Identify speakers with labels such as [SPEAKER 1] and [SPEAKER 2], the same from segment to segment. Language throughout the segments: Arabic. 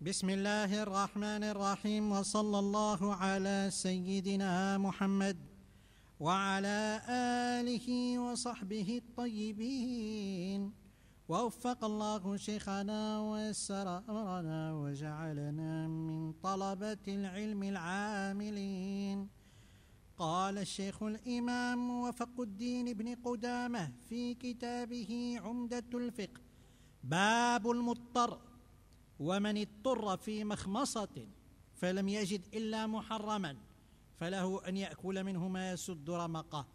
[SPEAKER 1] بسم الله الرحمن الرحيم وصلى الله على سيدنا محمد وعلى آله وصحبه الطيبين ووفق الله شيخنا ويسر أمرنا وجعلنا من طلبة العلم العاملين قال الشيخ الإمام وفق الدين بن قدامة في كتابه عمدة الفقه باب المضطر ومن اضطر في مخمصة فلم يجد إلا محرما فله أن يأكل منه ما يسد رمقه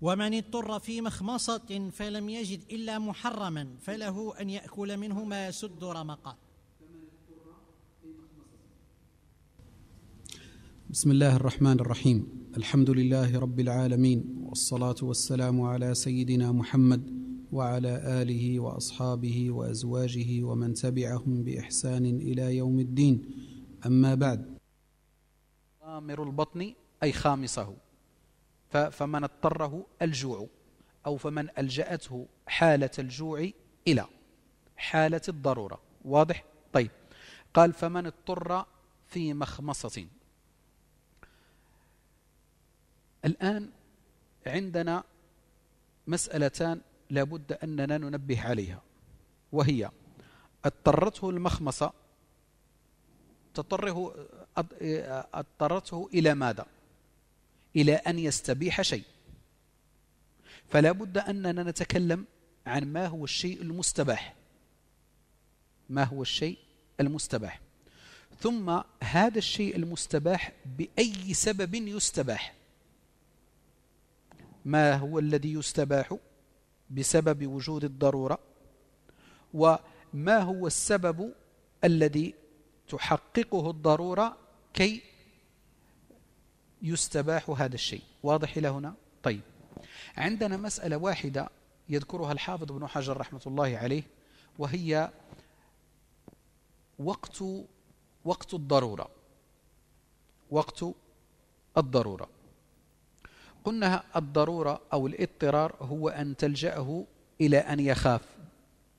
[SPEAKER 1] ومن اضطر في مخمصة فلم يجد إلا محرما فله أن يأكل منه ما يسد رمقه
[SPEAKER 2] بسم الله الرحمن الرحيم الحمد لله رب العالمين والصلاة والسلام على سيدنا محمد وعلى آله وأصحابه وأزواجه ومن تبعهم بإحسان إلى يوم الدين أما بعد خامر البطن أي خامصه فمن اضطره الجوع أو فمن ألجأته حالة الجوع إلى حالة الضرورة واضح؟ طيب قال فمن اضطر في مخمصة الآن عندنا مسألتان لابد أننا ننبه عليها وهي اضطرته المخمصة تضطره اضطرته إلى ماذا إلى أن يستبيح شيء فلا بد أننا نتكلم عن ما هو الشيء المستباح ما هو الشيء المستباح ثم هذا الشيء المستباح بأي سبب يستباح ما هو الذي يستباح بسبب وجود الضرورة وما هو السبب الذي تحققه الضرورة كي يستباح هذا الشيء واضح إلى هنا؟ طيب عندنا مسألة واحدة يذكرها الحافظ بن حجر رحمة الله عليه وهي وقت وقت الضرورة وقت الضرورة قلنا الضرورة أو الاضطرار هو أن تلجأه إلى أن يخاف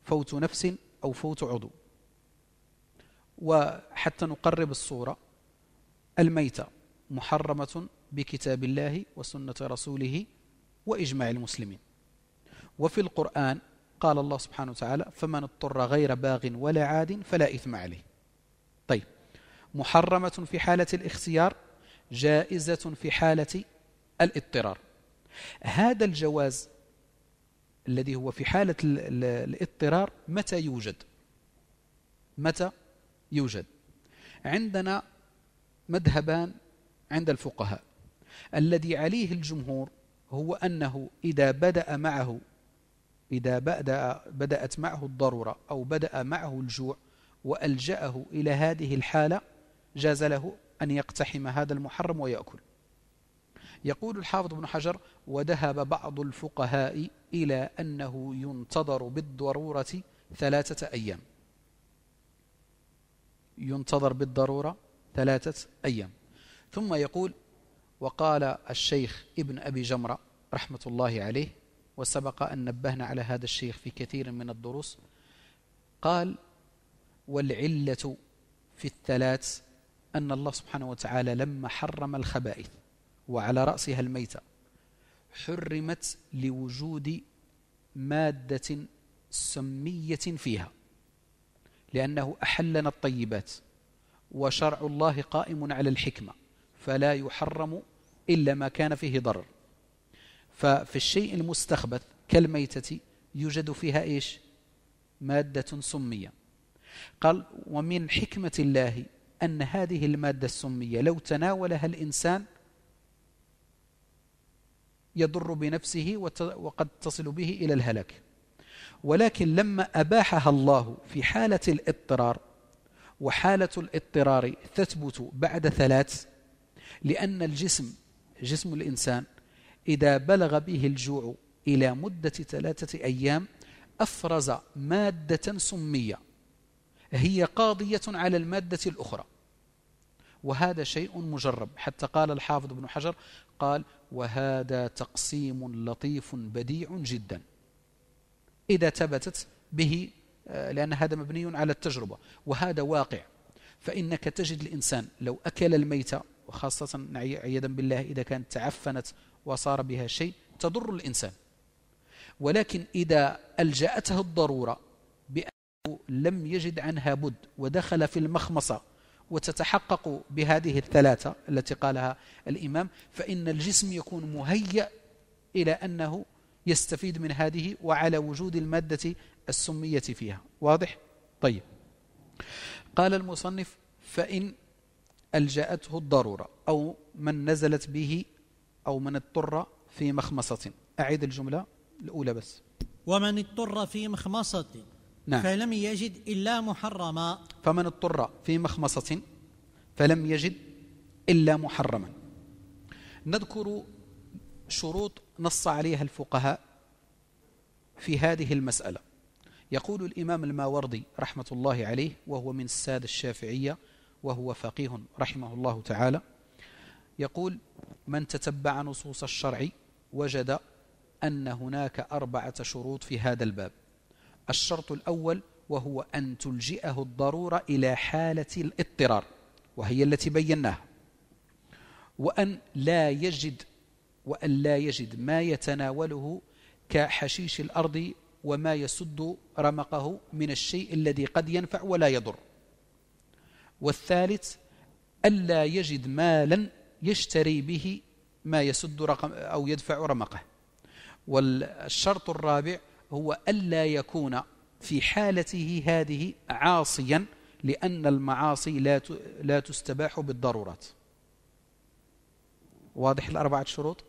[SPEAKER 2] فوت نفس أو فوت عضو وحتى نقرب الصورة الميتة محرمة بكتاب الله وسنة رسوله وإجماع المسلمين وفي القرآن قال الله سبحانه وتعالى فمن اضطر غير باغ ولا عاد فلا إثم عليه طيب محرمة في حالة الاختيار جائزة في حالة الاضطرار هذا الجواز الذي هو في حالة الاضطرار متى يوجد متى يوجد عندنا مذهبان عند الفقهاء الذي عليه الجمهور هو أنه إذا بدأ معه إذا بدأ بدأت معه الضرورة أو بدأ معه الجوع وألجأه إلى هذه الحالة جاز له أن يقتحم هذا المحرم ويأكل يقول الحافظ بن حجر وذهب بعض الفقهاء إلى أنه ينتظر بالضرورة ثلاثة أيام ينتظر بالضرورة ثلاثة أيام ثم يقول وقال الشيخ ابن أبي جمرة رحمة الله عليه وسبق أن نبهنا على هذا الشيخ في كثير من الدروس قال والعلة في الثلاث أن الله سبحانه وتعالى لما حرم الخبائث وعلى رأسها الميتة حرمت لوجود مادة سمية فيها لأنه أحلنا الطيبات وشرع الله قائم على الحكمة فلا يحرم إلا ما كان فيه ضرر ففي الشيء المستخبث كالميتة يوجد فيها إيش مادة سمية قال ومن حكمة الله أن هذه المادة السمية لو تناولها الإنسان يضر بنفسه وقد تصل به إلى الهلاك ولكن لما أباحها الله في حالة الاضطرار وحالة الاضطرار تثبت بعد ثلاث لأن الجسم جسم الإنسان إذا بلغ به الجوع إلى مدة ثلاثة أيام أفرز مادة سمية هي قاضية على المادة الأخرى وهذا شيء مجرب حتى قال الحافظ ابن حجر قال وهذا تقسيم لطيف بديع جدا إذا ثبتت به آه، لأن هذا مبني على التجربة وهذا واقع فإنك تجد الإنسان لو أكل الميتة وخاصة عياذا بالله إذا كانت تعفنت وصار بها شيء تضر الإنسان ولكن إذا ألجأته الضرورة بأنه لم يجد عنها بد ودخل في المخمصة وتتحقق بهذه الثلاثة التي قالها الإمام فإن الجسم يكون مهيأ إلى أنه يستفيد من هذه وعلى وجود المادة السمية فيها واضح؟ طيب قال المصنف فإن ألجأته الضرورة أو من نزلت به أو من اضطر في مخمصة أعيد الجملة الأولى بس ومن اضطر في مخمصة نعم فلم يجد إلا محرما فمن اضطر في مخمصة فلم يجد إلا محرما نذكر شروط نص عليها الفقهاء في هذه المسألة يقول الإمام الماوردي رحمة الله عليه وهو من السادة الشافعية وهو فقيه رحمه الله تعالى يقول من تتبع نصوص الشرع وجد أن هناك أربعة شروط في هذا الباب الشرط الأول وهو أن تلجئه الضرورة إلى حالة الاضطرار وهي التي بيناها وأن لا يجد وأن لا يجد ما يتناوله كحشيش الأرض وما يسد رمقه من الشيء الذي قد ينفع ولا يضر والثالث ألا يجد مالا يشتري به ما يسد رقم أو يدفع رمقه والشرط الرابع هو ألا يكون في حالته هذه عاصيا لأن المعاصي لا لا تستباح بالضرورات واضح الأربعة شروط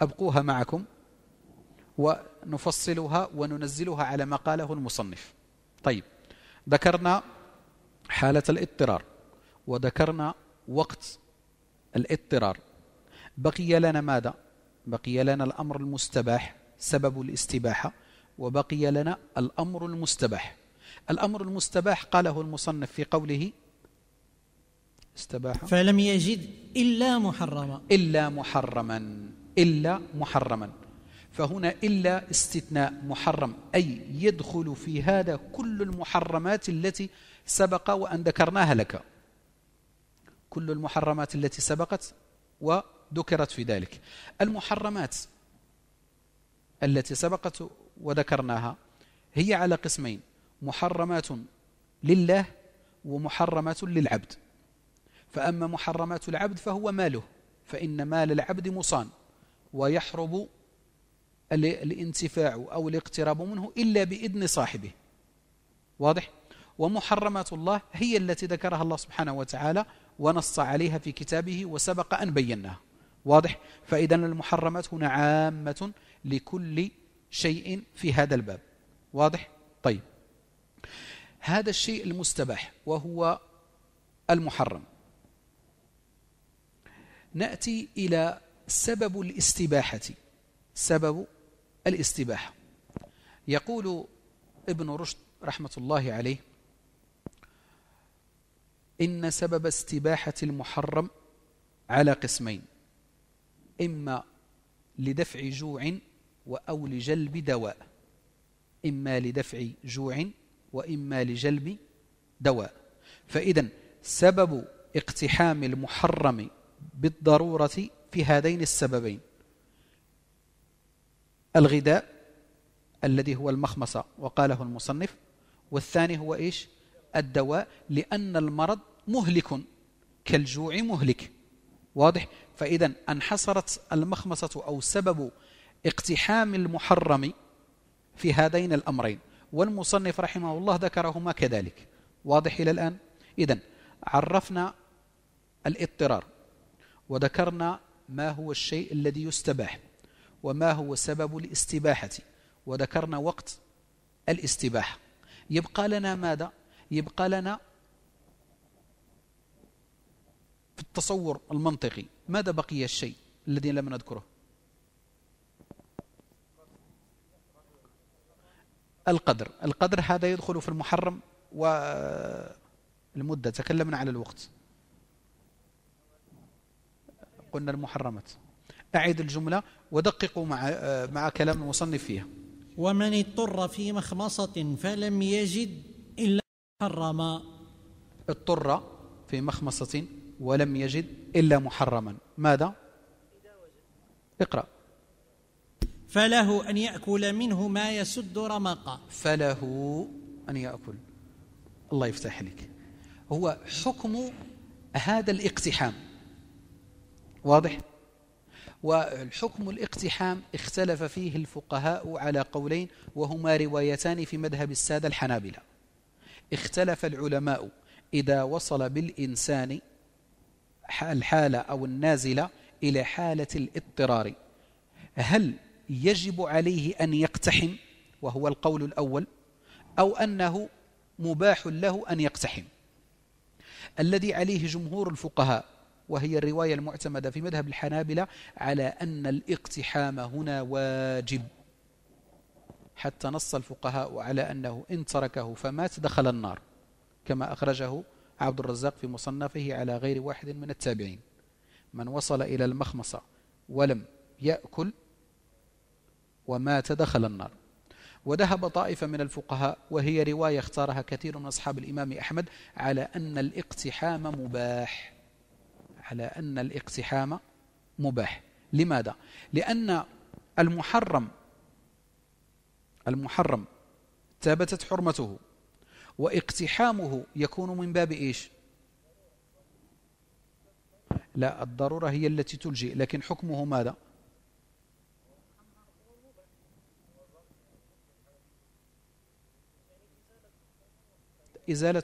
[SPEAKER 2] أبقوها معكم ونفصلها وننزلها على ما قاله المصنف طيب ذكرنا حالة الاضطرار وذكرنا وقت الاضطرار بقي لنا ماذا؟ بقي لنا الأمر المستباح سبب الاستباحة وبقي لنا الأمر المستباح الأمر المستباح قاله المصنف في قوله استباح فلم يجد إلا محرما إلا محرما إلا محرما فهنا إلا استثناء محرم أي يدخل في هذا كل المحرمات التي سبق وأن ذكرناها لك كل المحرمات التي سبقت وذكرت في ذلك المحرمات التي سبقت وذكرناها هي على قسمين محرمات لله ومحرمات للعبد فأما محرمات العبد فهو ماله فإن مال العبد مصان ويحرب الانتفاع أو الاقتراب منه إلا بإذن صاحبه واضح؟ ومحرمات الله هي التي ذكرها الله سبحانه وتعالى ونص عليها في كتابه وسبق أن بيناها واضح؟ فإذا المحرمات هنا عامة لكل شيء في هذا الباب واضح؟ طيب هذا الشيء المستباح وهو المحرم نأتي إلى سبب الاستباحة سبب الاستباحة يقول ابن رشد رحمة الله عليه إن سبب استباحة المحرم على قسمين إما لدفع جوع أو لجلب دواء إما لدفع جوع وإما لجلب دواء فإذا سبب اقتحام المحرم بالضرورة في هذين السببين الغذاء الذي هو المخمصة وقاله المصنف والثاني هو إيش الدواء لأن المرض مهلك كالجوع مهلك واضح فإذا انحصرت المخمصة أو سبب اقتحام المحرم في هذين الأمرين والمصنف رحمه الله ذكرهما كذلك واضح إلى الآن إذا عرفنا الاضطرار وذكرنا ما هو الشيء الذي يستباح وما هو سبب الاستباحة وذكرنا وقت الاستباحة يبقى لنا ماذا؟ يبقى لنا في التصور المنطقي ماذا بقي الشيء الذي لم نذكره القدر القدر هذا يدخل في المحرم والمدة تكلمنا على الوقت قلنا المحرمات أعيد الجملة ودققوا مع, مع كلام المصنف فيها ومن اضطر في مخمصة فلم يجد إلا محرما اضطر في مخمصة ولم يجد إلا محرما ماذا؟ اقرأ
[SPEAKER 1] فله أن يأكل منه ما يسد رمقه فله أن يأكل
[SPEAKER 2] الله يفتح لك هو حكم هذا الاقتحام واضح والحكم الاقتحام اختلف فيه الفقهاء على قولين وهما روايتان في مذهب السادة الحنابلة اختلف العلماء إذا وصل بالإنسان الحالة أو النازلة إلى حالة الاضطرار هل يجب عليه أن يقتحم وهو القول الأول أو أنه مباح له أن يقتحم الذي عليه جمهور الفقهاء وهي الرواية المعتمدة في مذهب الحنابلة على أن الاقتحام هنا واجب حتى نص الفقهاء على أنه إن تركه فمات دخل النار كما أخرجه عبد الرزاق في مصنفه على غير واحد من التابعين من وصل إلى المخمصة ولم يأكل ومات دخل النار وذهب طائفة من الفقهاء وهي رواية اختارها كثير من أصحاب الإمام أحمد على أن الاقتحام مباح على أن الاقتحام مباح لماذا؟ لأن المحرم المحرم ثبتت حرمته واقتحامه يكون من باب إيش؟ لا الضرورة هي التي تلجئ لكن حكمه ماذا؟ إزالة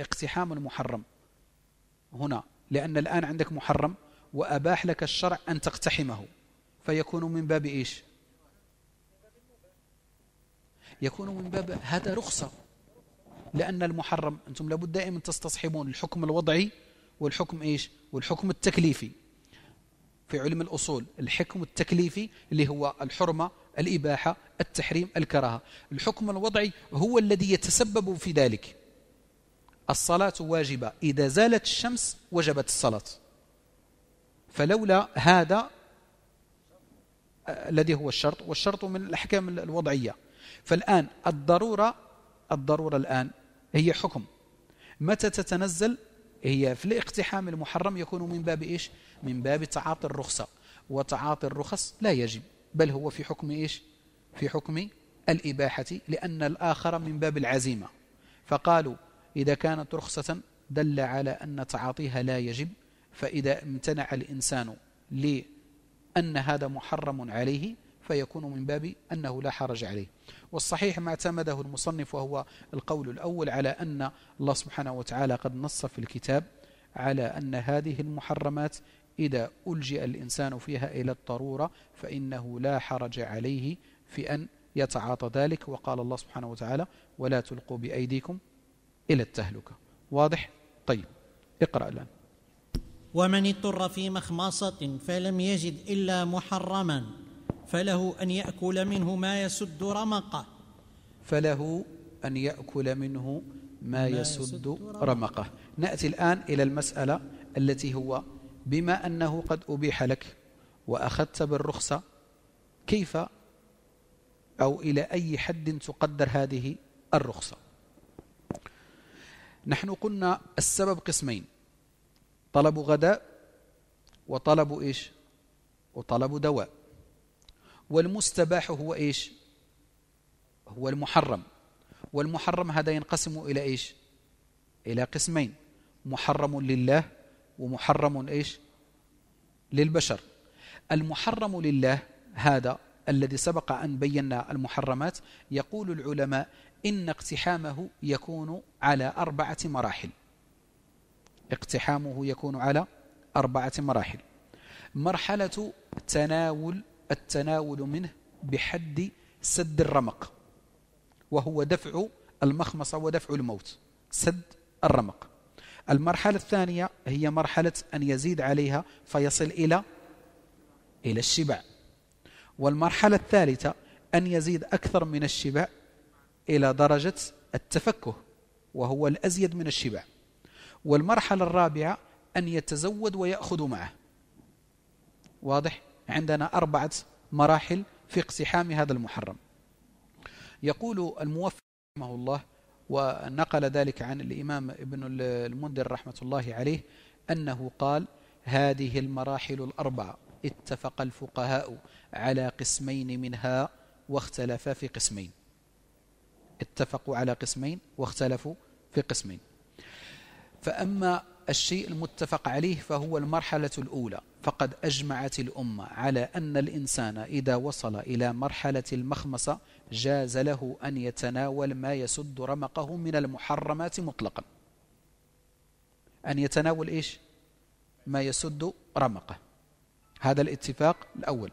[SPEAKER 2] اقتحام المحرم هنا لأن الآن عندك محرم وأباح لك الشرع أن تقتحمه فيكون من باب إيش يكون من باب هذا رخصة لأن المحرم أنتم لابد دائما تستصحبون الحكم الوضعي والحكم إيش والحكم التكليفي في علم الأصول الحكم التكليفي اللي هو الحرمة الإباحة التحريم الكراهة الحكم الوضعي هو الذي يتسبب في ذلك الصلاة واجبة إذا زالت الشمس وجبت الصلاة فلولا هذا آه، الذي هو الشرط والشرط من الأحكام الوضعية فالآن الضرورة الضرورة الآن هي حكم متى تتنزل هي في الاقتحام المحرم يكون من باب إيش من باب تعاطي الرخصة وتعاطي الرخص لا يجب بل هو في حكم إيش في حكم الإباحة لأن الآخر من باب العزيمة فقالوا إذا كانت رخصة دل على أن تعاطيها لا يجب فإذا امتنع الإنسان لأن هذا محرم عليه فيكون من باب أنه لا حرج عليه والصحيح ما اعتمده المصنف وهو القول الأول على أن الله سبحانه وتعالى قد نص في الكتاب على أن هذه المحرمات إذا ألجئ الإنسان فيها إلى الضرورة فإنه لا حرج عليه في أن يتعاطى ذلك وقال الله سبحانه وتعالى ولا تلقوا بأيديكم إلى التهلكة واضح؟ طيب اقرأ الآن
[SPEAKER 1] ومن اضطر في مخمصة فلم يجد إلا محرما فله أن يأكل منه ما يسد رمقه
[SPEAKER 2] فله أن يأكل منه ما, ما يسد, يسد رمقه نأتي الآن إلى المسألة التي هو بما أنه قد أبيح لك وأخذت بالرخصة كيف أو إلى أي حد تقدر هذه الرخصة نحن قلنا السبب قسمين طلب غداء وطلب إيش وطلب دواء والمستباح هو إيش هو المحرم والمحرم هذا ينقسم إلى إيش إلى قسمين محرم لله ومحرم إيش للبشر المحرم لله هذا الذي سبق أن بينا المحرمات يقول العلماء إن اقتحامه يكون على أربعة مراحل اقتحامه يكون على أربعة مراحل مرحلة تناول التناول منه بحد سد الرمق وهو دفع المخمصة ودفع الموت سد الرمق المرحلة الثانية هي مرحلة أن يزيد عليها فيصل إلى إلى الشبع والمرحلة الثالثة أن يزيد أكثر من الشبع إلى درجة التفكه وهو الأزيد من الشبع والمرحلة الرابعة أن يتزود ويأخذ معه واضح؟ عندنا أربعة مراحل في اقتحام هذا المحرم يقول الموفق رحمه الله ونقل ذلك عن الإمام ابن المنذر رحمة الله عليه أنه قال هذه المراحل الأربعة اتفق الفقهاء على قسمين منها واختلفا في قسمين اتفقوا على قسمين واختلفوا في قسمين فأما الشيء المتفق عليه فهو المرحلة الأولى فقد أجمعت الأمة على أن الإنسان إذا وصل إلى مرحلة المخمصة جاز له أن يتناول ما يسد رمقه من المحرمات مطلقا أن يتناول إيش؟ ما يسد رمقه هذا الاتفاق الأول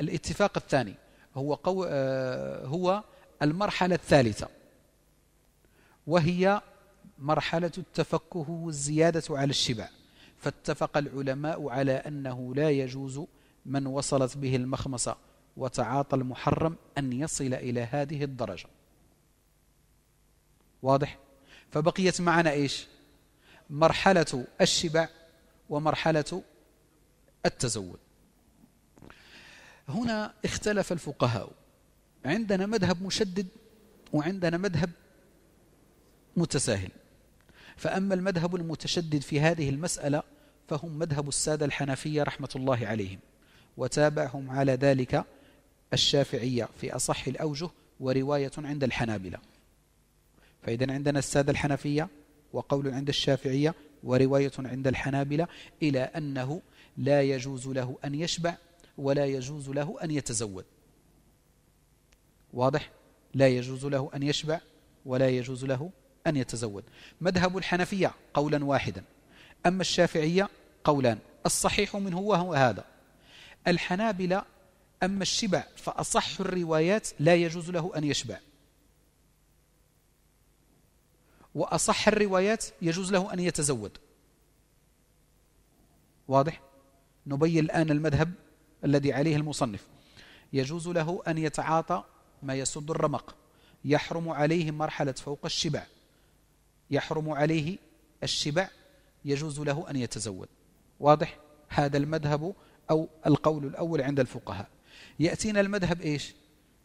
[SPEAKER 2] الاتفاق الثاني هو, قو... آه، هو المرحلة الثالثة وهي مرحلة التفكه والزيادة على الشبع فاتفق العلماء على أنه لا يجوز من وصلت به المخمصة وتعاطى المحرم أن يصل إلى هذه الدرجة واضح فبقيت معنا إيش مرحلة الشبع ومرحلة التزود هنا اختلف الفقهاء عندنا مذهب مشدد وعندنا مذهب متساهل فأما المذهب المتشدد في هذه المسألة فهم مذهب السادة الحنفية رحمة الله عليهم وتابعهم على ذلك الشافعية في أصح الأوجه ورواية عند الحنابلة فإذا عندنا السادة الحنفية وقول عند الشافعية ورواية عند الحنابلة إلى أنه لا يجوز له أن يشبع ولا يجوز له أن يتزود واضح؟ لا يجوز له أن يشبع ولا يجوز له أن يتزوج مذهب الحنفية قولا واحدا أما الشافعية قولان الصحيح منه وهو هذا الحنابلة أما الشبع فأصح الروايات لا يجوز له أن يشبع وأصح الروايات يجوز له أن يتزود واضح؟ نبين الآن المذهب الذي عليه المصنف يجوز له أن يتعاطى ما يسد الرمق يحرم عليه مرحلة فوق الشبع يحرم عليه الشبع يجوز له أن يتزوج واضح هذا المذهب أو القول الأول عند الفقهاء يأتينا المذهب إيش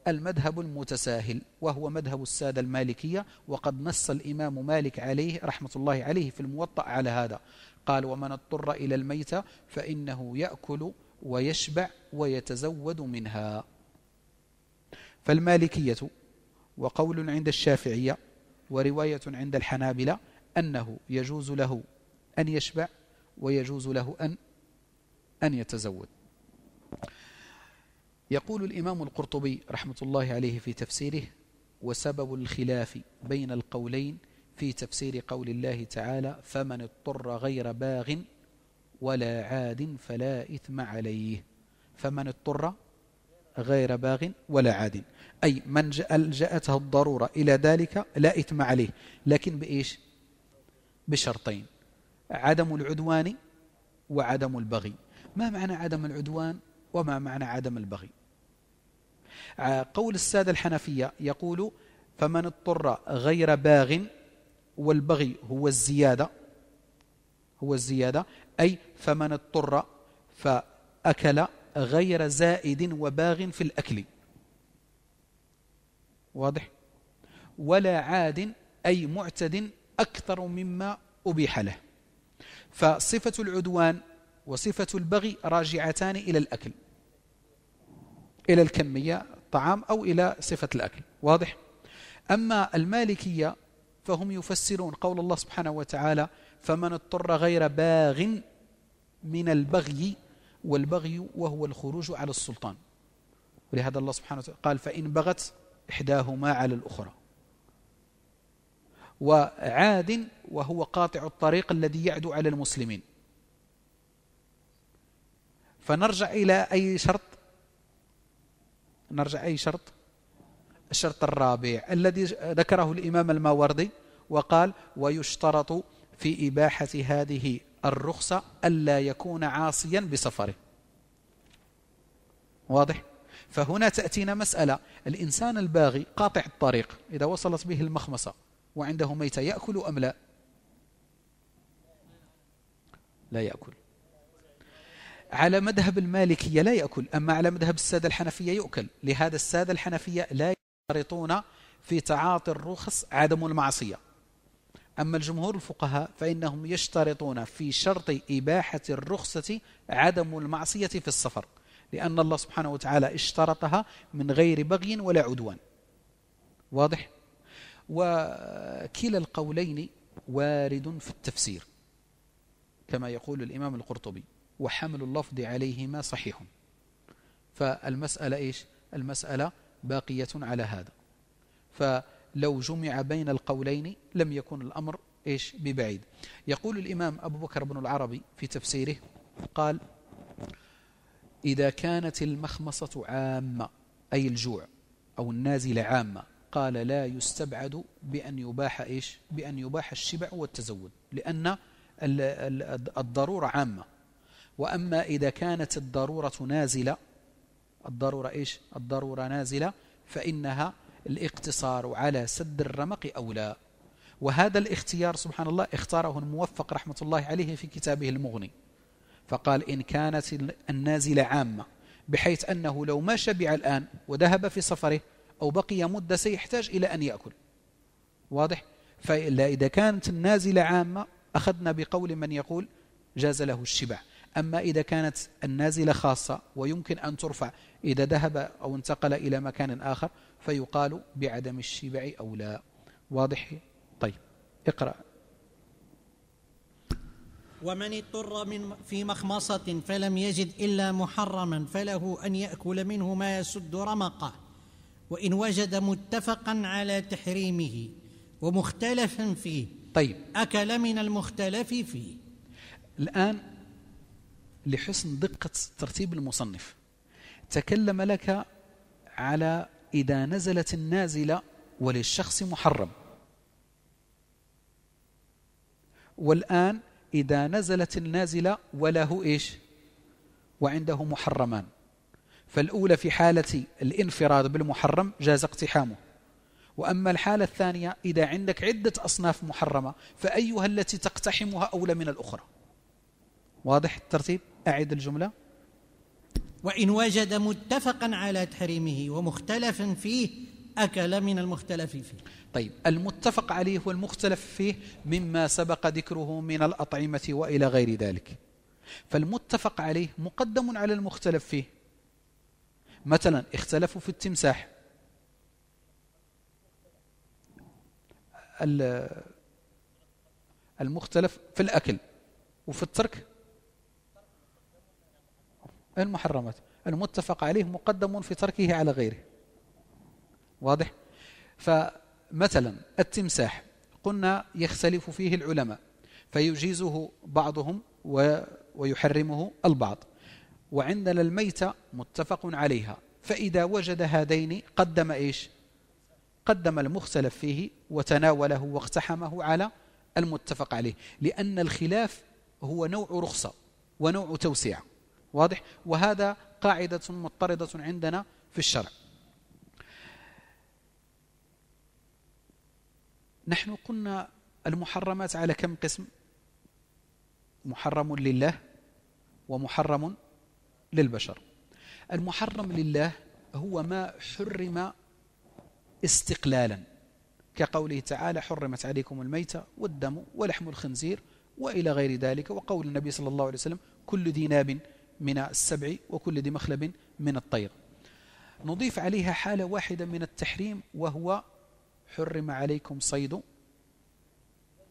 [SPEAKER 2] المذهب المتساهل وهو مذهب السادة المالكية وقد نص الإمام مالك عليه رحمة الله عليه في الموطأ على هذا قال ومن اضطر إلى الميتة فإنه يأكل ويشبع ويتزود منها فالمالكية وقول عند الشافعية ورواية عند الحنابلة أنه يجوز له أن يشبع ويجوز له أن أن يتزود يقول الإمام القرطبي رحمة الله عليه في تفسيره وسبب الخلاف بين القولين في تفسير قول الله تعالى فمن اضطر غير باغ ولا عاد فلا إثم عليه فمن اضطر غير باغ ولا عاد أي من ألجأته الضرورة إلى ذلك لا إثم عليه لكن بإيش بشرطين عدم العدوان وعدم البغي ما معنى عدم العدوان وما معنى عدم البغي قول السادة الحنفية يقول فمن اضطر غير باغ والبغي هو الزيادة هو الزيادة أي فمن اضطر فأكل غير زائد وباغ في الأكل واضح ولا عاد أي معتد أكثر مما أبيح له فصفة العدوان وصفة البغي راجعتان إلى الأكل إلى الكمية طعام أو إلى صفة الأكل واضح أما المالكية فهم يفسرون قول الله سبحانه وتعالى فمن اضطر غير باغ من البغي والبغي وهو الخروج على السلطان ولهذا الله سبحانه وتعالى قال فإن بغت إحداهما على الأخرى وعاد وهو قاطع الطريق الذي يعدو على المسلمين فنرجع إلى أي شرط نرجع أي شرط الشرط الرابع الذي ذكره الإمام الماوردي وقال ويشترط في إباحة هذه الرخصة ألا يكون عاصيا بسفره واضح؟ فهنا تأتينا مسألة الإنسان الباغي قاطع الطريق إذا وصلت به المخمصة وعنده ميتة يأكل أم لا؟ لا يأكل على مذهب المالكية لا يأكل أما على مذهب السادة الحنفية يؤكل لهذا السادة الحنفية لا يشترطون في تعاطي الرخص عدم المعصية أما الجمهور الفقهاء فإنهم يشترطون في شرط إباحة الرخصة عدم المعصية في السفر لأن الله سبحانه وتعالى اشترطها من غير بغي ولا عدوان واضح؟ وكلا القولين وارد في التفسير كما يقول الإمام القرطبي وحمل اللفظ عليهما صحيح فالمسألة إيش؟ المسألة باقية على هذا فالمسألة لو جمع بين القولين لم يكن الأمر إيش ببعيد يقول الإمام أبو بكر بن العربي في تفسيره قال إذا كانت المخمصة عامة أي الجوع أو النازلة عامة قال لا يستبعد بأن يباح إيش بأن يباح الشبع والتزود لأن الضرورة عامة وأما إذا كانت الضرورة نازلة الضرورة إيش الضرورة نازلة فإنها الاقتصار على سد الرمق أولى وهذا الاختيار سبحان الله اختاره الموفق رحمة الله عليه في كتابه المغني فقال إن كانت النازلة عامة بحيث أنه لو ما شبع الآن وذهب في سفره أو بقي مدة سيحتاج إلى أن يأكل واضح؟ فإلا إذا كانت النازلة عامة أخذنا بقول من يقول جاز له الشبع أما إذا كانت النازلة خاصة ويمكن أن ترفع إذا ذهب أو انتقل إلى مكان آخر فيقال بعدم الشبع أو لا واضح طيب اقرأ
[SPEAKER 1] ومن اضطر من في مخمصة فلم يجد إلا محرما فله أن يأكل منه ما يسد رمقه وإن وجد متفقا على تحريمه ومختلفا فيه طيب أكل من المختلف فيه الآن
[SPEAKER 2] لحسن دقة ترتيب المصنف تكلم لك على إذا نزلت النازلة وللشخص محرم والآن إذا نزلت النازلة وله إيش وعنده محرمان فالأولى في حالة الانفراد بالمحرم جاز اقتحامه وأما الحالة الثانية إذا عندك عدة أصناف محرمة فأيها التي تقتحمها أولى من الأخرى واضح الترتيب
[SPEAKER 1] أعد الجملة وإن وجد متفقا على تحريمه ومختلفا فيه أكل من المختلف فيه طيب المتفق عليه والمختلف
[SPEAKER 2] فيه مما سبق ذكره من الأطعمة وإلى غير ذلك فالمتفق عليه مقدم على المختلف فيه مثلا اختلفوا في التمساح المختلف في الأكل وفي الترك المحرمات المتفق عليه مقدم في تركه على غيره واضح فمثلا التمساح قلنا يختلف فيه العلماء فيجيزه بعضهم ويحرمه البعض وعندنا الميتة متفق عليها فإذا وجد هذين قدم إيش قدم المختلف فيه وتناوله واقتحمه على المتفق عليه لأن الخلاف هو نوع رخصة ونوع توسعه واضح وهذا قاعدة مضطردة عندنا في الشرع نحن قلنا المحرمات على كم قسم محرم لله ومحرم للبشر المحرم لله هو ما حرم استقلالا كقوله تعالى حرمت عليكم الميتة والدم ولحم الخنزير وإلى غير ذلك وقول النبي صلى الله عليه وسلم كل ذي ناب من السبع وكل ذي مخلب من الطير نضيف عليها حالة واحدة من التحريم وهو حرم عليكم صيد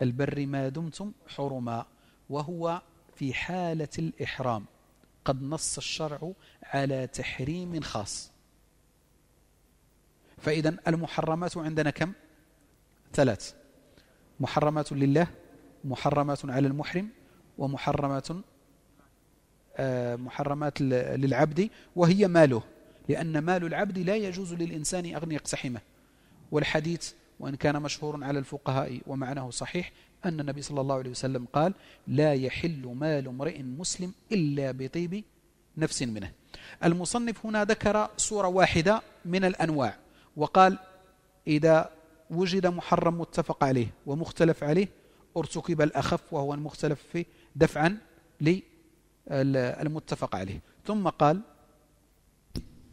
[SPEAKER 2] البر ما دمتم حرما وهو في حالة الإحرام قد نص الشرع على تحريم خاص فإذا المحرمات عندنا كم؟ ثلاث محرمات لله محرمات على المحرم ومحرمات آه، محرمات للعبد وهي ماله لأن مال العبد لا يجوز للإنسان أن يقتحمه والحديث وإن كان مشهور على الفقهاء ومعناه صحيح أن النبي صلى الله عليه وسلم قال لا يحل مال امرئ مسلم إلا بطيب نفس منه المصنف هنا ذكر صورة واحدة من الأنواع وقال إذا وجد محرم متفق عليه ومختلف عليه ارتكب الأخف وهو المختلف فيه دفعا
[SPEAKER 1] المتفق عليه ثم قال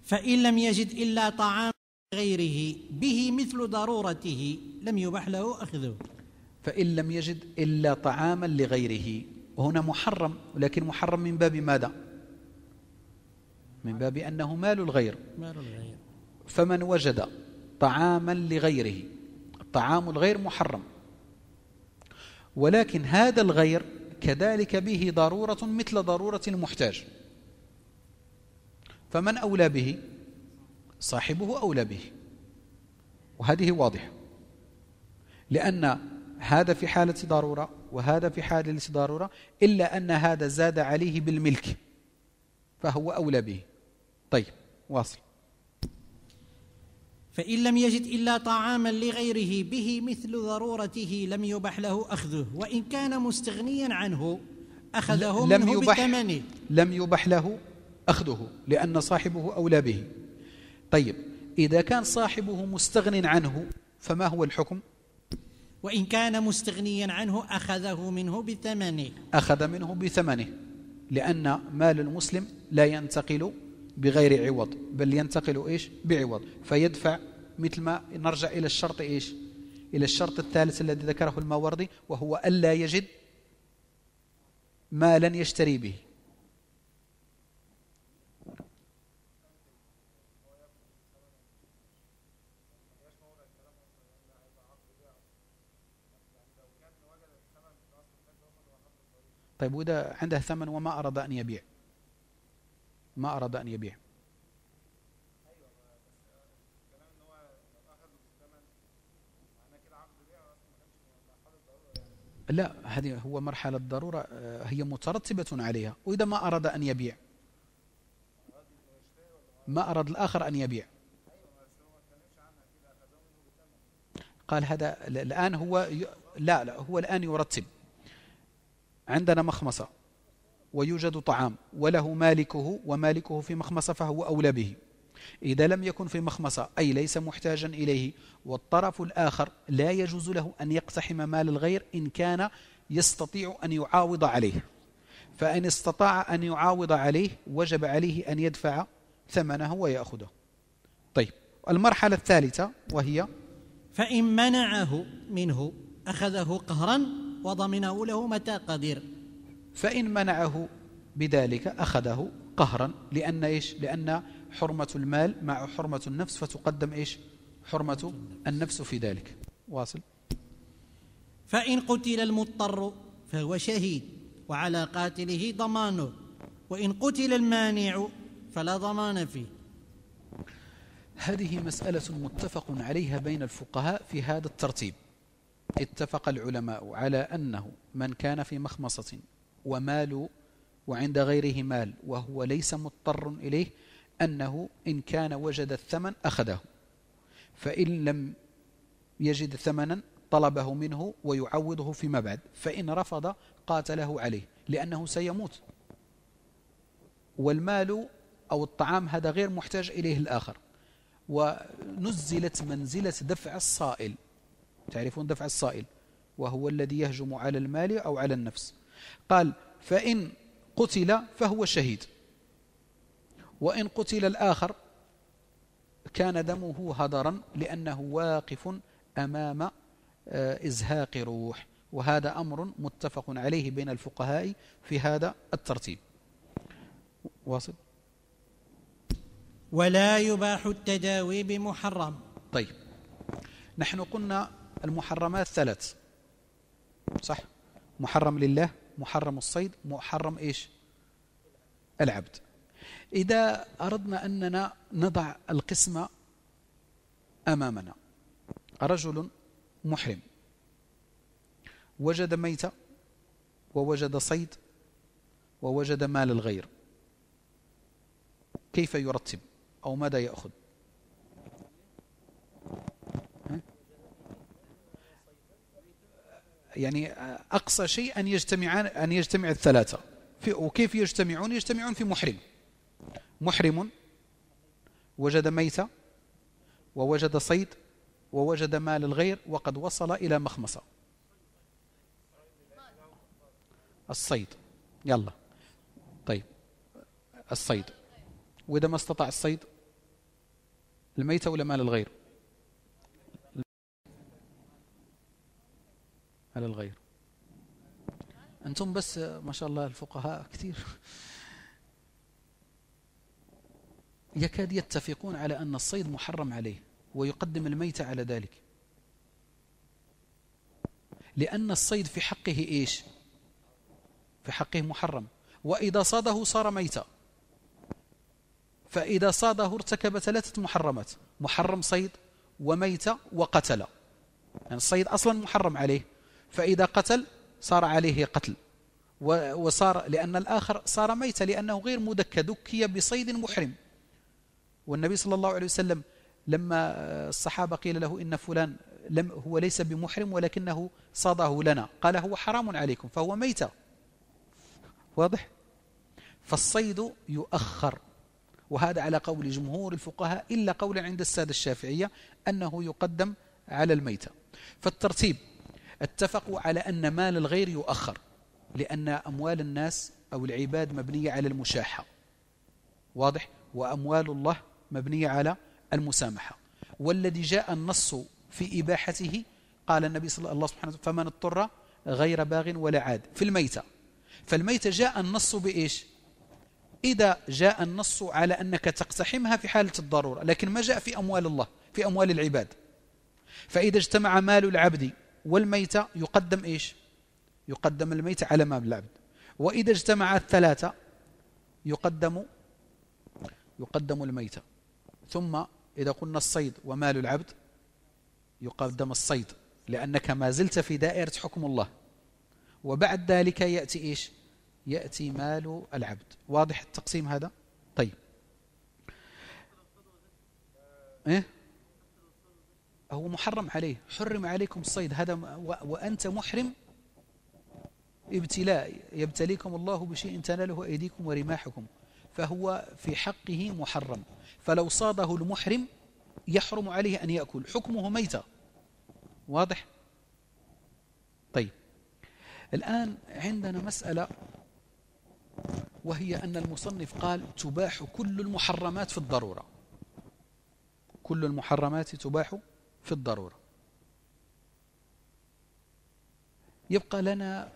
[SPEAKER 1] فإن لم يجد إلا طعام غيره به مثل ضرورته لم يبح له أخذه
[SPEAKER 2] فإن لم يجد إلا طعاما لغيره وهنا محرم ولكن محرم من باب ماذا من باب أنه مال الغير مال الغير فمن وجد طعاما لغيره طعام الغير محرم ولكن هذا الغير كذلك به ضرورة مثل ضرورة المحتاج فمن أولى به صاحبه أولى به وهذه واضحة لأن هذا في حالة ضرورة وهذا في حالة ضرورة إلا أن هذا زاد عليه بالملك
[SPEAKER 1] فهو أولى به طيب واصل فإن لم يجد إلا طعاما لغيره به مثل ضرورته لم يبح له أخذه وإن كان مستغنيا عنه أخذه لم منه يبح
[SPEAKER 2] لم يبح له أخذه لأن صاحبه أولى به طيب إذا كان صاحبه مستغن عنه فما هو الحكم وإن كان
[SPEAKER 1] مستغنيا عنه أخذه منه بثمنه
[SPEAKER 2] أخذ منه بثمنه لأن مال المسلم لا ينتقل بغير عوض بل ينتقل إيش بعوض فيدفع مثل ما نرجع إلى الشرط إيش إلى الشرط الثالث الذي ذكره الماوردي وهو ألا يجد مالا يشتري به طيب وإذا عنده ثمن وما أراد أن يبيع ما أراد أن يبيع لا هذه هو مرحلة الضرورة آه، هي مترتبة عليها وإذا ما أراد أن يبيع ما أراد الآخر أن يبيع قال هذا الآن هو لا لا هو الآن يرتب عندنا مخمصة ويوجد طعام وله مالكه ومالكه في مخمصة فهو أولى به إذا لم يكن في مخمصة أي ليس محتاجا إليه والطرف الآخر لا يجوز له أن يقتحم مال الغير إن كان يستطيع أن يعاوض عليه فإن استطاع أن يعاوض عليه وجب عليه أن يدفع ثمنه ويأخذه طيب
[SPEAKER 1] المرحلة الثالثة وهي فإن منعه منه أخذه قهرا وضمنه له متى قدر فإن منعه بذلك
[SPEAKER 2] أخذه قهرا لأن إيش لأن حرمة المال مع حرمة النفس فتقدم إيش حرمة النفس في ذلك واصل فإن
[SPEAKER 1] قتل المضطر فهو شهيد وعلى قاتله ضمانه وإن قتل المانع فلا ضمان فيه هذه
[SPEAKER 2] مسألة متفق عليها بين الفقهاء في هذا الترتيب اتفق العلماء على أنه من كان في مخمصة ومال وعند غيره مال وهو ليس مضطر إليه أنه إن كان وجد الثمن أخذه فإن لم يجد ثمنا طلبه منه ويعوضه فيما بعد فإن رفض قاتله عليه لأنه سيموت والمال أو الطعام هذا غير محتاج إليه الآخر ونزلت منزلة دفع الصائل تعرفون دفع الصائل وهو الذي يهجم على المال أو على النفس قال فإن قتل فهو شهيد وإن قتل الآخر كان دمه هدرا لأنه واقف أمام آه، إزهاق روح وهذا أمر متفق عليه بين الفقهاء في هذا الترتيب واصل ولا يباح التداوي بمحرم طيب نحن قلنا المحرمات ثلاث صح محرم لله محرم الصيد محرم إيش العبد إذا أردنا أننا نضع القسمة أمامنا رجل محرم وجد ميتة ووجد صيد ووجد مال الغير كيف يرتب أو ماذا يأخذ يعني أقصى شيء أن يجتمعان أن يجتمع الثلاثة في وكيف يجتمعون يجتمعون في محرم محرم وجد ميتة ووجد صيد ووجد مال الغير وقد وصل إلى مخمصة الصيد يلا طيب الصيد وإذا ما استطاع الصيد الميتة ولا مال الغير على الغير أنتم بس ما شاء الله الفقهاء كثير يكاد يتفقون على أن الصيد محرم عليه ويقدم الميت على ذلك لأن الصيد في حقه إيش في حقه محرم وإذا صاده صار ميتا فإذا صاده ارتكب ثلاثة محرمات محرم صيد وميت وقتل يعني الصيد أصلا محرم عليه فإذا قتل صار عليه قتل وصار لأن الآخر صار ميتا لأنه غير مدك دكي بصيد محرم والنبي صلى الله عليه وسلم لما الصحابة قيل له إن فلان لم هو ليس بمحرم ولكنه صاده لنا قال هو حرام عليكم فهو ميتة واضح فالصيد يؤخر وهذا على قول جمهور الفقهاء إلا قولا عند السادة الشافعية أنه يقدم على الميتة فالترتيب اتفقوا على أن مال الغير يؤخر لأن أموال الناس أو العباد مبنية على المشاحة واضح وأموال الله مبنية على المسامحة والذي جاء النص في إباحته قال النبي صلى الله عليه وسلم فمن اضطر غير باغ ولا عاد في الميتة فالميتة جاء النص بإيش إذا جاء النص على أنك تقتحمها في حالة الضرورة لكن ما جاء في أموال الله في أموال العباد فإذا اجتمع مال العبد والميتة يقدم إيش يقدم الميتة على مال العبد وإذا اجتمع الثلاثة يقدم يقدم الميتة ثم إذا قلنا الصيد ومال العبد يقدم الصيد لأنك ما زلت في دائرة حكم الله وبعد ذلك يأتي إيش يأتي مال العبد واضح التقسيم هذا طيب إيه هو محرم عليه حرم عليكم الصيد هذا وأنت محرم ابتلاء يبتليكم الله بشيء تناله أيديكم ورماحكم فهو في حقه محرم فلو صاده المحرم يحرم عليه أن يأكل حكمه ميتة واضح؟ طيب الآن عندنا مسألة وهي أن المصنف قال تباح كل المحرمات في الضرورة كل المحرمات تباح في الضرورة يبقى لنا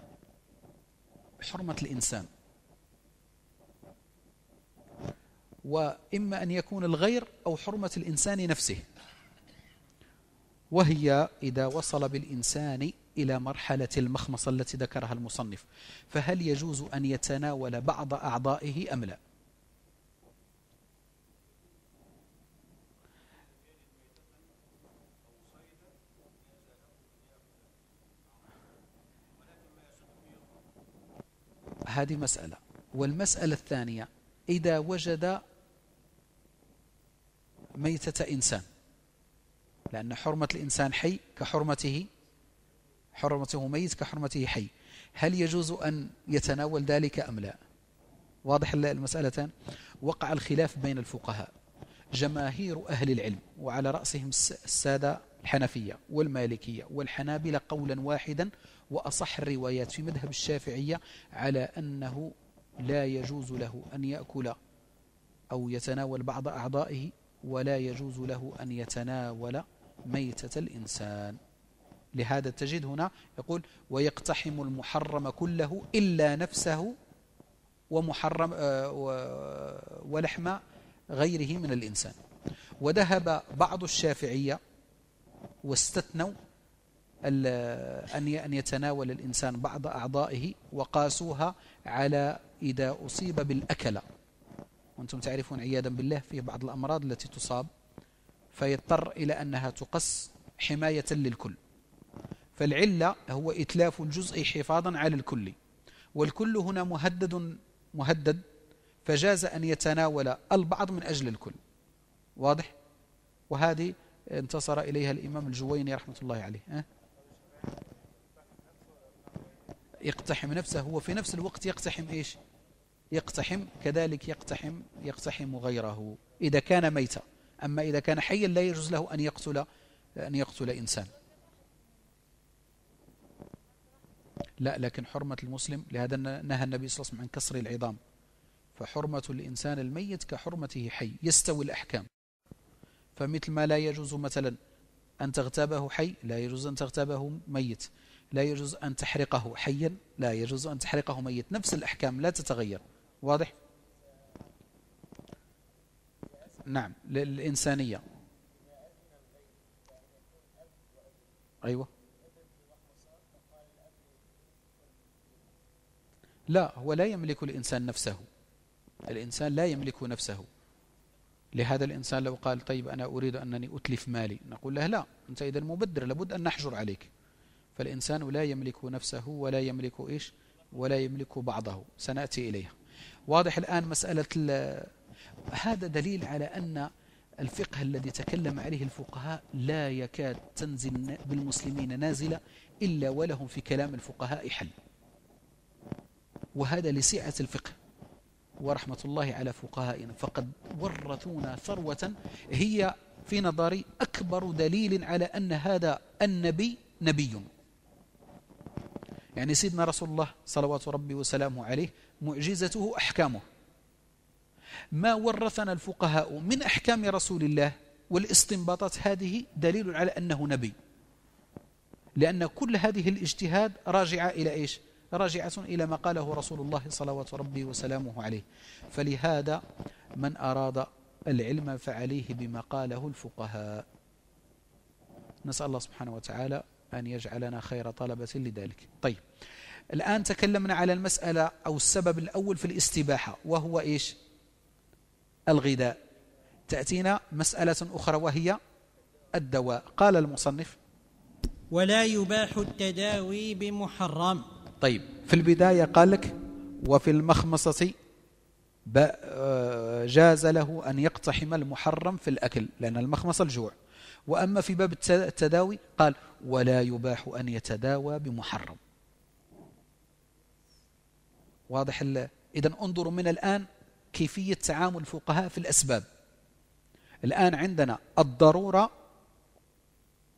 [SPEAKER 2] حرمة الإنسان وإما أن يكون الغير أو حرمة الإنسان نفسه وهي إذا وصل بالإنسان إلى مرحلة المخمصة التي ذكرها المصنف فهل يجوز أن يتناول بعض أعضائه أم لا هذه مسألة والمسألة الثانية إذا وجد ميتة إنسان لأن حرمة الإنسان حي كحرمته حرمته ميت كحرمته حي هل يجوز أن يتناول ذلك أم لا واضح المسألتان وقع الخلاف بين الفقهاء جماهير أهل العلم وعلى رأسهم السادة الحنفية والمالكية والحنابلة قولا واحدا وأصح الروايات في مذهب الشافعية على أنه لا يجوز له أن يأكل أو يتناول بعض أعضائه ولا يجوز له أن يتناول ميتة الإنسان لهذا تجد هنا يقول ويقتحم المحرم كله إلا نفسه ومحرم آه، ولحم غيره من الإنسان وذهب بعض الشافعية واستثنوا أن أن يتناول الإنسان بعض أعضائه وقاسوها على إذا أصيب بالأكلة وأنتم تعرفون عياذا بالله في بعض الأمراض التي تصاب فيضطر إلى أنها تقص حماية للكل فالعلة هو إتلاف الجزء حفاظا على الكل والكل هنا مهدد مهدد فجاز أن يتناول البعض من أجل الكل واضح؟ وهذه انتصر إليها الإمام الجويني رحمة الله عليه أه؟ يقتحم نفسه هو في نفس الوقت يقتحم إيش يقتحم كذلك يقتحم يقتحم غيره إذا كان ميتا أما إذا كان حيا لا يجوز له أن يقتل أن يقتل إنسان لا لكن حرمة المسلم لهذا نهى النبي صلى الله عليه وسلم عن كسر العظام فحرمة الإنسان الميت كحرمته حي يستوي الأحكام فمثل ما لا يجوز مثلا أن تغتابه حي لا يجوز أن تغتابه ميت لا يجوز أن تحرقه حيا لا يجوز أن تحرقه ميت نفس الأحكام لا تتغير واضح نعم للإنسانية أيوة لا هو لا يملك الإنسان نفسه الإنسان لا يملك نفسه لهذا الإنسان لو قال طيب أنا أريد أنني أتلف مالي نقول له لا أنت إذا مبدر لابد أن نحجر عليك فالإنسان لا يملك نفسه ولا يملك إيش ولا يملك بعضه سنأتي إليها واضح الآن مسألة هذا دليل على أن الفقه الذي تكلم عليه الفقهاء لا يكاد تنزل بالمسلمين نازلة إلا ولهم في كلام الفقهاء حل وهذا لسعة الفقه ورحمة الله على فقهائنا فقد ورثونا ثروة هي في نظري أكبر دليل على أن هذا النبي نبي يعني سيدنا رسول الله صلوات ربي وسلامه عليه معجزته أحكامه ما ورثنا الفقهاء من أحكام رسول الله والاستنباطات هذه دليل على أنه نبي لأن كل هذه الاجتهاد راجعة إلى إيش؟ راجعة إلى ما قاله رسول الله صلوات ربي وسلامه عليه فلهذا من أراد العلم فعليه بما قاله الفقهاء نسأل الله سبحانه وتعالى أن يجعلنا خير طلبة لذلك طيب الآن تكلمنا على المسألة أو السبب الأول في الاستباحة وهو إيش الغذاء تأتينا مسألة أخرى وهي الدواء قال
[SPEAKER 1] المصنف ولا يباح التداوي بمحرم طيب
[SPEAKER 2] في البداية قال لك وفي المخمصة آه، جاز له أن يقتحم المحرم في الأكل لأن المخمصة الجوع وأما في باب التداوي قال ولا يباح أن يتداوى بمحرم واضح إذا انظروا من الآن كيفية تعامل الفقهاء في الأسباب الآن عندنا الضرورة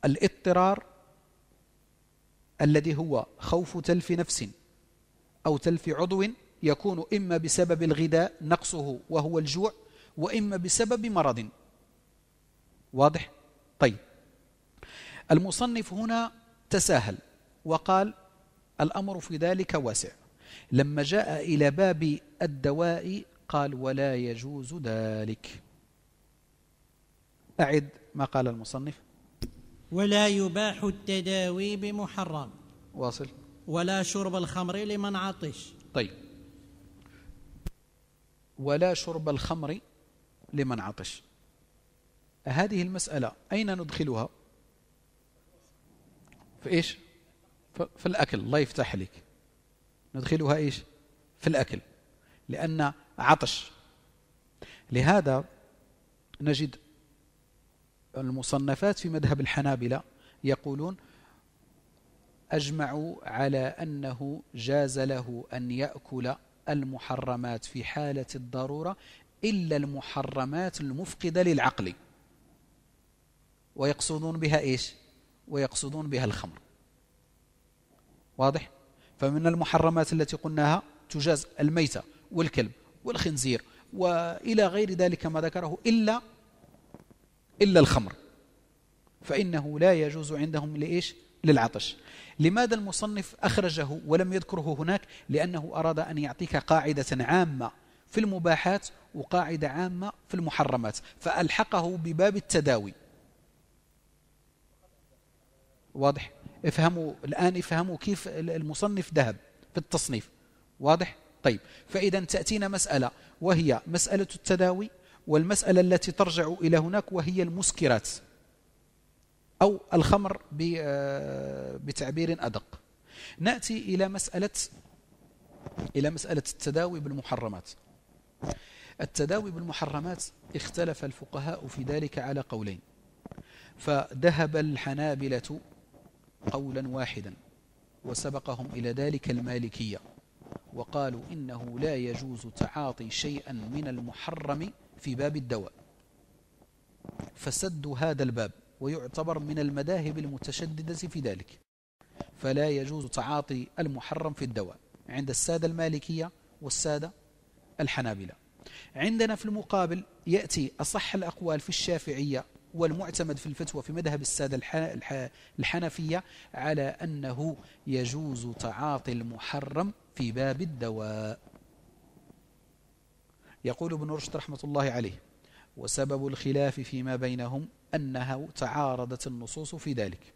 [SPEAKER 2] الاضطرار الذي هو خوف تلف نفس أو تلف عضو يكون إما بسبب الغذاء نقصه وهو الجوع وإما بسبب مرض واضح طيب المصنف هنا تساهل وقال الأمر في ذلك واسع لما جاء إلى باب الدواء قال ولا يجوز ذلك أعد ما قال
[SPEAKER 1] المصنف ولا يباح التداوي بمحرم واصل ولا شرب الخمر لمن عطش طيب
[SPEAKER 2] ولا شرب الخمر لمن عطش هذه المسألة أين ندخلها في إيش في الأكل الله يفتح عليك ندخلها إيش في الأكل لأن عطش لهذا نجد المصنفات في مذهب الحنابلة يقولون أجمعوا على أنه جاز له أن يأكل المحرمات في حالة الضرورة إلا المحرمات المفقدة للعقل ويقصدون بها ايش ويقصدون بها الخمر واضح فمن المحرمات التي قلناها تجاز الميتة والكلب والخنزير وإلى غير ذلك ما ذكره إلا إلا الخمر فإنه لا يجوز عندهم لإيش للعطش لماذا المصنف أخرجه ولم يذكره هناك لأنه أراد أن يعطيك قاعدة عامة في المباحات وقاعدة عامة في المحرمات فألحقه بباب التداوي واضح افهموا الآن افهموا كيف المصنف ذهب في التصنيف واضح طيب فإذا تأتينا مسألة وهي مسألة التداوي والمسألة التي ترجع إلى هناك وهي المسكرات أو الخمر آه، بتعبير أدق نأتي إلى مسألة إلى مسألة التداوي بالمحرمات التداوي بالمحرمات اختلف الفقهاء في ذلك على قولين فذهب الحنابلة قولا واحدا وسبقهم إلى ذلك المالكية وقالوا إنه لا يجوز تعاطي شيئا من المحرم في باب الدواء فسدوا هذا الباب ويعتبر من المذاهب المتشددة في ذلك فلا يجوز تعاطي المحرم في الدواء عند السادة المالكية والسادة الحنابلة عندنا في المقابل يأتي أصح الأقوال في الشافعية والمعتمد في الفتوى في مذهب السادة الحنفية على أنه يجوز تعاطي المحرم في باب الدواء يقول ابن رشد رحمة الله عليه وسبب الخلاف فيما بينهم أنها تعارضت النصوص في ذلك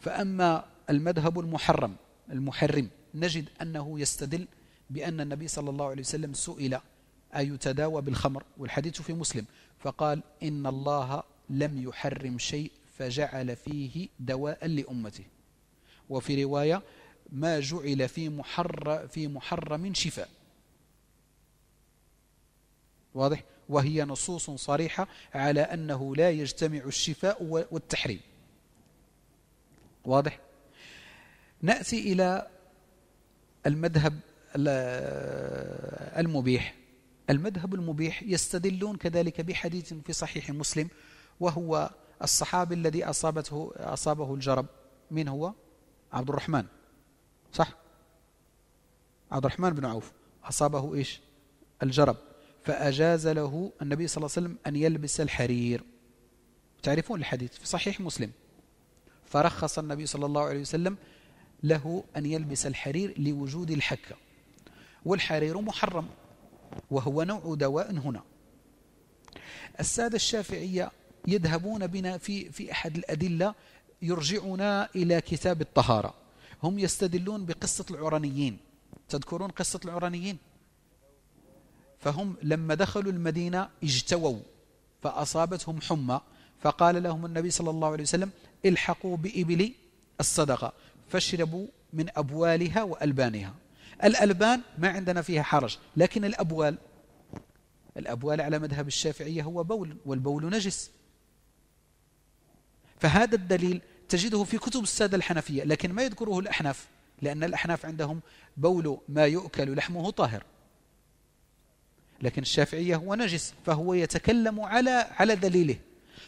[SPEAKER 2] فأما المذهب المحرم المحرم نجد أنه يستدل بأن النبي صلى الله عليه وسلم سئل أيتداوى بالخمر والحديث في مسلم فقال إن الله لم يحرم شيء فجعل فيه دواء لأمته وفي رواية ما جعل في محرم, في محرم شفاء واضح وهي نصوص صريحة على أنه لا يجتمع الشفاء والتحريم واضح نأتي إلى المذهب المبيح المذهب المبيح يستدلون كذلك بحديث في صحيح مسلم وهو الصحابي الذي أصابته أصابه الجرب من هو؟ عبد الرحمن صح؟ عبد الرحمن بن عوف أصابه إيش؟ الجرب فأجاز له النبي صلى الله عليه وسلم أن يلبس الحرير تعرفون الحديث في صحيح مسلم فرخص النبي صلى الله عليه وسلم له أن يلبس الحرير لوجود الحكة والحرير محرم وهو نوع دواء هنا السادة الشافعية يذهبون بنا في, في أحد الأدلة يرجعنا إلى كتاب الطهارة هم يستدلون بقصة العرانيين تذكرون قصة العرانيين فهم لما دخلوا المدينة اجتووا فأصابتهم حمى فقال لهم النبي صلى الله عليه وسلم الحقوا بإبل الصدقة فاشربوا من أبوالها وألبانها الألبان ما عندنا فيها حرج لكن الأبوال الأبوال على مذهب الشافعية هو بول والبول نجس فهذا الدليل تجده في كتب السادة الحنفية لكن ما يذكره الأحناف لأن الأحناف عندهم بول ما يؤكل لحمه طاهر لكن الشافعية هو نجس فهو يتكلم على على دليله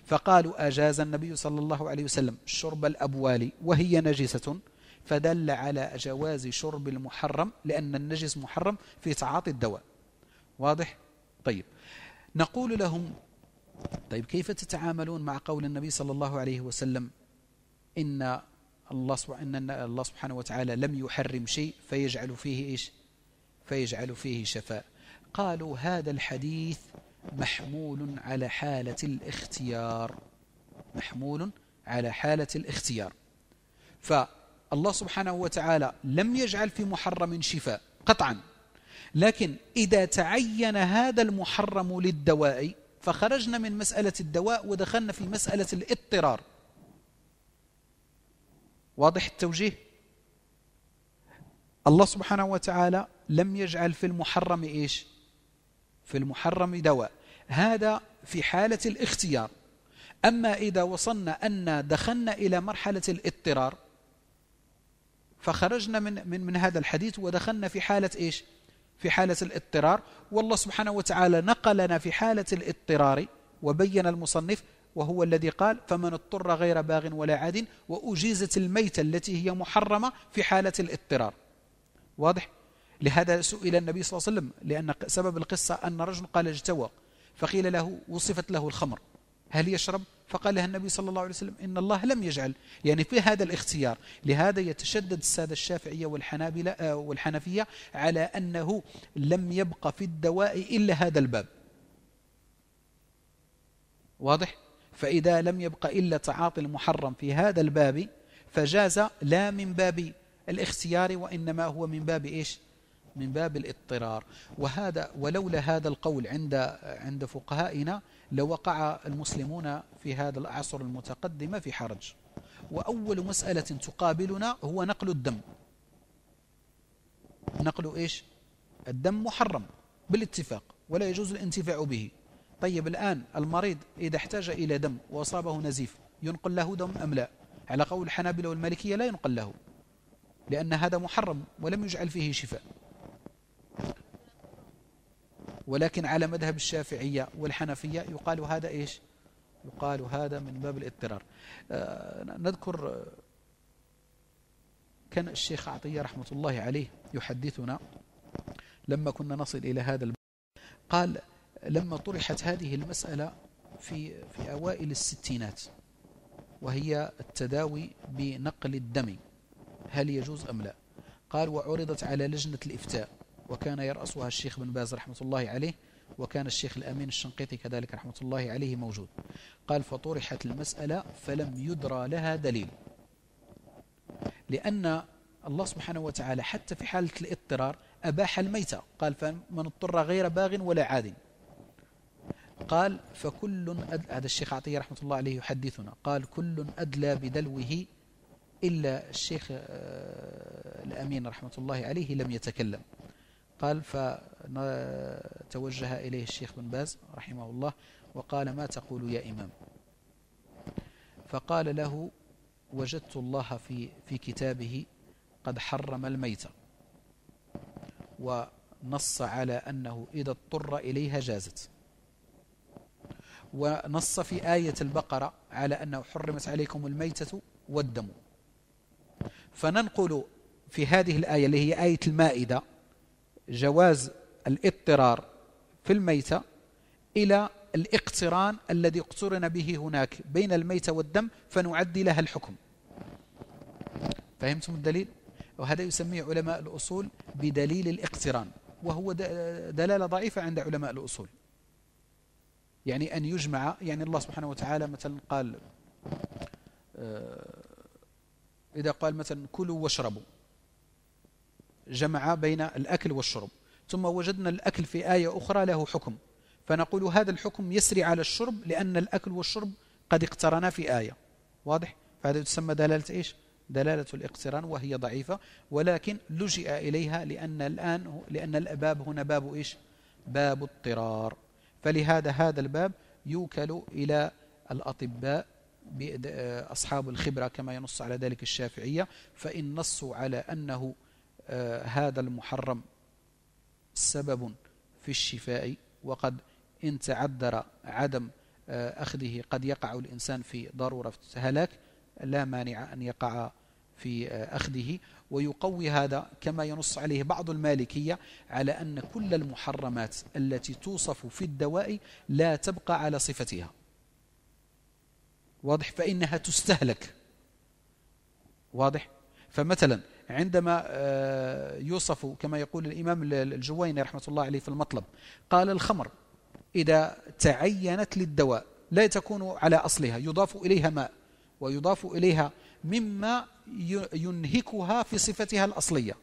[SPEAKER 2] فقالوا أجاز النبي صلى الله عليه وسلم شرب الأبوال وهي نجسة فدل على جواز شرب المحرم لأن النجس محرم في تعاطي الدواء واضح؟ طيب نقول لهم طيب كيف تتعاملون مع قول النبي صلى الله عليه وسلم إن الله إن الله سبحانه وتعالى لم يحرم شيء فيجعل فيه إيش فيجعل فيه شفاء قالوا هذا الحديث محمول على حالة الاختيار محمول على حالة الاختيار فالنبي الله سبحانه وتعالى لم يجعل في محرم شفاء قطعا لكن إذا تعين هذا المحرم للدواء فخرجنا من مسألة الدواء ودخلنا في مسألة الاضطرار واضح التوجيه الله سبحانه وتعالى لم يجعل في المحرم إيش في المحرم دواء هذا في حالة الاختيار أما إذا وصلنا أن دخلنا إلى مرحلة الاضطرار فخرجنا من, من, من هذا الحديث ودخلنا في حالة إيش في حالة الاضطرار والله سبحانه وتعالى نقلنا في حالة الاضطرار وبين المصنف وهو الذي قال فمن اضطر غير باغ ولا عاد وأجيزت الميتة التي هي محرمة في حالة الاضطرار واضح؟ لهذا سئل النبي صلى الله عليه وسلم لأن سبب القصة أن رجل قال اجتوى فقيل له وصفت له الخمر هل يشرب فقال لها النبي صلى الله عليه وسلم إن الله لم يجعل يعني في هذا الاختيار لهذا يتشدد السادة الشافعية والحنابلة آه، والحنفية على أنه لم يبقى في الدواء إلا هذا الباب واضح؟ فإذا لم يبقى إلا تعاطي المحرم في هذا الباب فجاز لا من باب الاختيار وإنما هو من باب إيش؟ من باب الاضطرار وهذا ولولا هذا القول عند عند فقهائنا لو وقع المسلمون في هذا العصر المتقدم في حرج وأول مسألة تقابلنا هو نقل الدم نقل إيش الدم محرم بالاتفاق ولا يجوز الانتفاع به طيب الآن المريض إذا احتاج إلى دم وأصابه نزيف ينقل له دم أم لا على قول الحنابلة والمالكية لا ينقل له لأن هذا محرم ولم يجعل فيه شفاء ولكن على مذهب الشافعية والحنفية يقال هذا إيش يقال هذا من باب الاضطرار آه، نذكر آه، كان الشيخ عطية رحمة الله عليه يحدثنا لما كنا نصل إلى هذا الباب قال لما طرحت هذه المسألة في, في أوائل الستينات وهي التداوي بنقل الدم هل يجوز أم لا قال وعرضت على لجنة الإفتاء وكان يرأسها الشيخ بن باز رحمة الله عليه وكان الشيخ الأمين الشنقيطي كذلك رحمة الله عليه موجود قال فطرحت المسألة فلم يدرى لها دليل لأن الله سبحانه وتعالى حتى في حالة الاضطرار أباح الميتة قال فمن اضطر غير باغ ولا عاد قال فكل هذا الشيخ عطية رحمة الله عليه يحدثنا قال كل أدلى بدلوه إلا الشيخ آه، الأمين رحمة الله عليه لم يتكلم قال فتوجه إليه الشيخ بن باز رحمه الله وقال ما تقول يا إمام فقال له وجدت الله في, في كتابه قد حرم الميت ونص على أنه إذا اضطر إليها جازت ونص في آية البقرة على أنه حرمت عليكم الميتة والدم فننقل في هذه الآية اللي هي آية المائدة جواز الاضطرار في الميتة إلى الاقتران الذي اقترن به هناك بين الميتة والدم فنعدي لها الحكم فهمتم الدليل؟ وهذا يسميه علماء الأصول بدليل الاقتران وهو دلالة ضعيفة عند علماء الأصول يعني أن يجمع يعني الله سبحانه وتعالى مثلا قال آه، إذا قال مثلا كلوا واشربوا جمع بين الأكل والشرب ثم وجدنا الأكل في آية أخرى له حكم فنقول هذا الحكم يسري على الشرب لأن الأكل والشرب قد اقترنا في آية واضح؟ فهذا تسمى دلالة إيش؟ دلالة الاقتران وهي ضعيفة ولكن لجئ إليها لأن الآن لأن الباب هنا باب إيش؟ باب اضطرار فلهذا هذا الباب يوكل إلى الأطباء أصحاب الخبرة كما ينص على ذلك الشافعية فإن نصوا على أنه آه، هذا المحرم سبب في الشفاء وقد إن تعذر عدم آه، أخذه قد يقع الإنسان في ضرورة هلاك لا مانع أن يقع في آه، أخذه ويقوي هذا كما ينص عليه بعض المالكية على أن كل المحرمات التي توصف في الدواء لا تبقى على صفتها واضح فإنها تستهلك واضح فمثلا عندما آه، يوصف كما يقول الإمام الجويني رحمة الله عليه في المطلب قال الخمر إذا تعينت للدواء لا تكون على أصلها يضاف إليها ماء ويضاف إليها مما ينهكها في صفتها الأصلية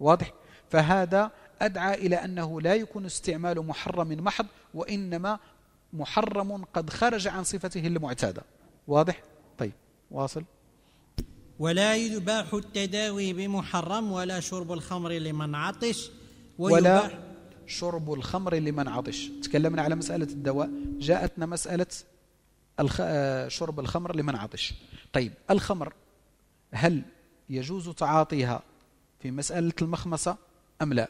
[SPEAKER 2] واضح؟ فهذا أدعى إلى أنه لا يكون استعمال محرم محض وإنما محرم قد خرج عن صفته المعتادة واضح؟ طيب واصل
[SPEAKER 1] ولا يباح التداوي بمحرم ولا شرب الخمر لمن عطش ولا شرب الخمر لمن
[SPEAKER 2] عطش تكلمنا على مسألة الدواء جاءتنا مسألة الخ... آه، شرب الخمر لمن عطش طيب الخمر هل يجوز تعاطيها في مسألة المخمصة أم لا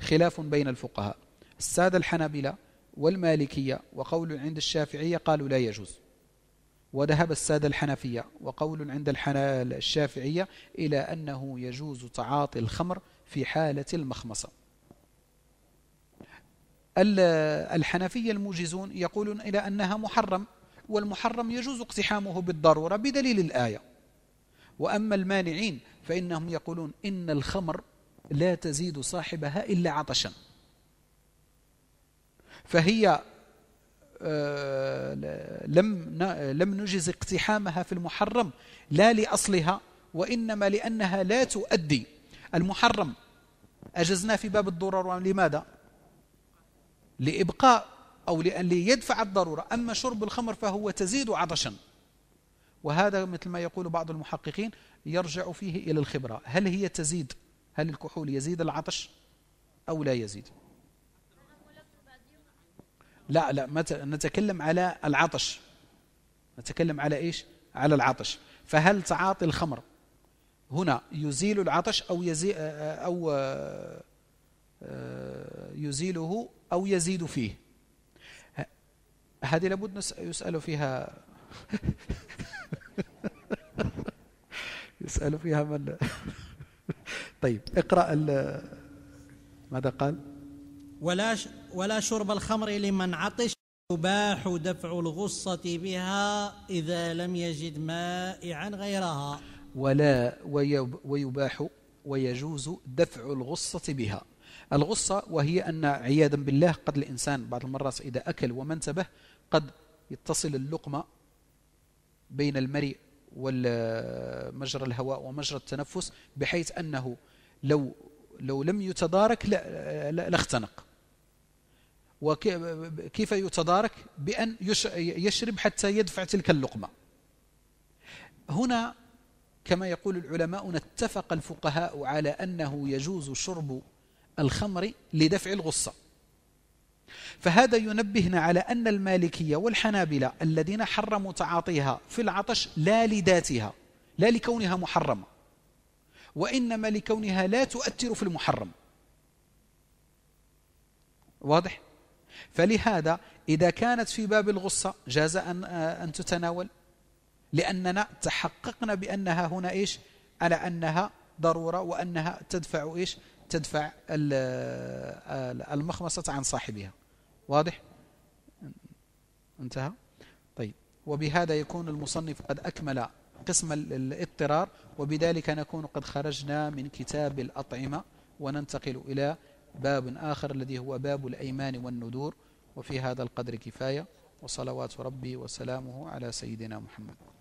[SPEAKER 2] خلاف بين الفقهاء السادة الحنابلة والمالكية وقول عند الشافعية قالوا لا يجوز وذهب السادة الحنفية وقول عند الشافعية إلى أنه يجوز تعاطي الخمر في حالة المخمصة الحنفية الموجزون يقولون إلى أنها محرم والمحرم يجوز اقتحامه بالضرورة بدليل الآية وأما المانعين فإنهم يقولون إن الخمر لا تزيد صاحبها إلا عطشا فهي آه، لم لم نجز اقتحامها في المحرم لا لأصلها وإنما لأنها لا تؤدي المحرم أجزنا في باب الضرر لماذا؟ لإبقاء أو لأن ليدفع الضرورة أما شرب الخمر فهو تزيد عطشا وهذا مثل ما يقول بعض المحققين يرجع فيه إلى الخبرة هل هي تزيد؟ هل الكحول يزيد العطش أو لا يزيد؟ لا لا نتكلم على العطش نتكلم على إيش على العطش فهل تعاطي الخمر هنا يزيل العطش أو, يزي آه، آه، أو آه، يزيله أو يزيد فيه هذه لابد يسأل فيها يسأل فيها من طيب اقرأ ماذا قال
[SPEAKER 1] ولا ولا شرب الخمر لمن عطش يباح دفع الغصة بها إذا لم يجد مائعا غيرها
[SPEAKER 2] ولا ويباح ويجوز دفع الغصة بها الغصة وهي أن عياذا بالله قد الإنسان بعض المرات إذا أكل وما انتبه قد يتصل اللقمة بين المريء ومجرى الهواء ومجرى التنفس بحيث أنه لو لو لم يتدارك لاختنق وكيف يتدارك بأن يشرب حتى يدفع تلك اللقمة هنا كما يقول العلماء اتفق الفقهاء على أنه يجوز شرب الخمر لدفع الغصة فهذا ينبهنا على أن المالكية والحنابلة الذين حرموا تعاطيها في العطش لا لذاتها لا لكونها محرمة وإنما لكونها لا تؤثر في المحرم واضح؟ فلهذا إذا كانت في باب الغصة جاز أن, آه، أن تتناول لأننا تحققنا بأنها هنا إيش على أنها ضرورة وأنها تدفع إيش تدفع آه، المخمصة عن صاحبها واضح انتهى طيب وبهذا يكون المصنف قد أكمل قسم الاضطرار وبذلك نكون قد خرجنا من كتاب الأطعمة وننتقل إلى باب آخر الذي هو باب الأيمان والنذور وفي هذا القدر كفاية وصلوات ربي وسلامه على سيدنا محمد